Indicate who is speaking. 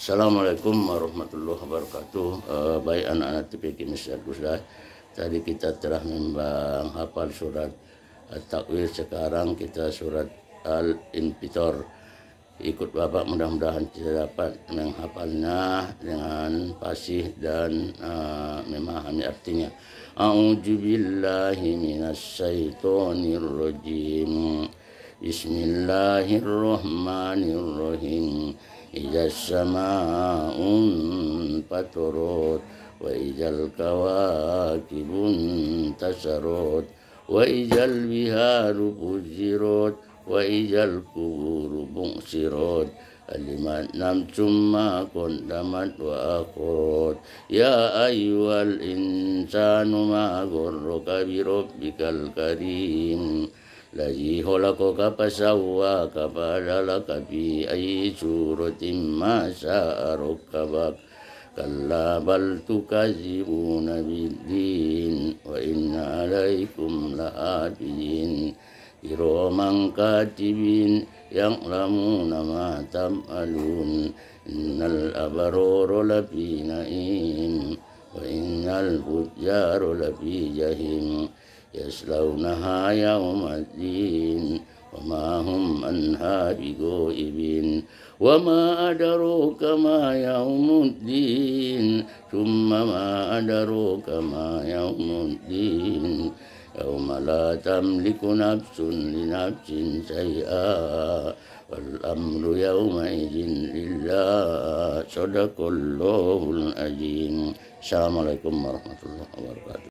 Speaker 1: Assalamualaikum warahmatullahi wabarakatuh. Uh, baik anak-anak TPK Mister Guslah. Tadi kita telah hafal surat uh, Takwil. Sekarang kita surat Al-Infitor. Ikut Bapak mudah-mudahan kita dapat menghafalnya dengan fasih dan uh, memahami artinya. A'udzu minas syaitonir rajim. Bismillahirrahmanirrahim. إذا السماء انفطرت وإذا الكواكب انتشرت وإذا البهار فجرت وإذا القبور بؤسرت علمت نفس ما قدمت وأخرت يا أيها الإنسان ما غرك بربك الكريم Lagi hola ko kapasawa kapalala kabi ayi curutin masa arok kabak kala bal tu kazi una wa o ina lai kum la adin iro mang kati yang lamu nama matam alun nal abaro ro la pina in o ina bujaro la pi يصلونها يوم الدين وما هم عنها بغائبين وما أدروك ما يوم الدين ثم ما أدروك ما يوم الدين يوم لا تملك نفس لنفس شيئا والأمر يومئذ لله صدق الله العظيم السلام عليكم ورحمة الله وبركاته